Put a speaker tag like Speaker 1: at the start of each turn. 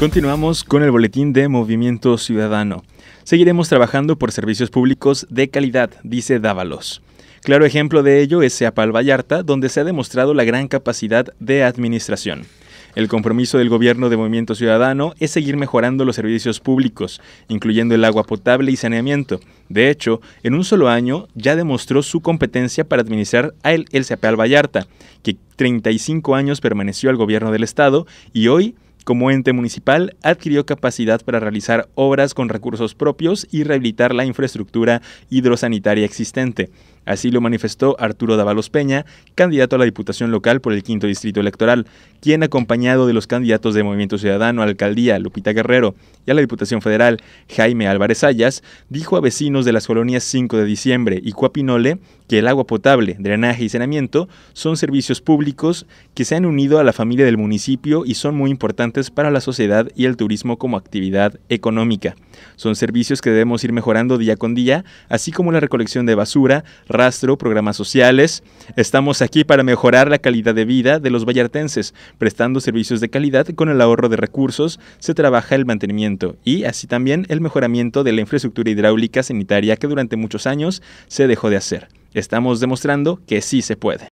Speaker 1: Continuamos con el boletín de Movimiento Ciudadano. Seguiremos trabajando por servicios públicos de calidad, dice Dávalos. Claro ejemplo de ello es Seapal Vallarta, donde se ha demostrado la gran capacidad de administración. El compromiso del gobierno de Movimiento Ciudadano es seguir mejorando los servicios públicos, incluyendo el agua potable y saneamiento. De hecho, en un solo año ya demostró su competencia para administrar a el, Seapal, Vallarta, que 35 años permaneció al gobierno del Estado y hoy como ente municipal, adquirió capacidad para realizar obras con recursos propios y rehabilitar la infraestructura hidrosanitaria existente. Así lo manifestó Arturo Dávalos Peña, candidato a la Diputación Local por el Quinto Distrito Electoral, quien acompañado de los candidatos de Movimiento Ciudadano a Alcaldía, Lupita Guerrero, y a la Diputación Federal, Jaime Álvarez Ayas, dijo a vecinos de las colonias 5 de diciembre y Cuapinole que el agua potable, drenaje y saneamiento son servicios públicos que se han unido a la familia del municipio y son muy importantes para la sociedad y el turismo como actividad económica. Son servicios que debemos ir mejorando día con día, así como la recolección de basura, rastro, programas sociales. Estamos aquí para mejorar la calidad de vida de los vallartenses, prestando servicios de calidad con el ahorro de recursos, se trabaja el mantenimiento y así también el mejoramiento de la infraestructura hidráulica sanitaria que durante muchos años se dejó de hacer. Estamos demostrando que sí se puede.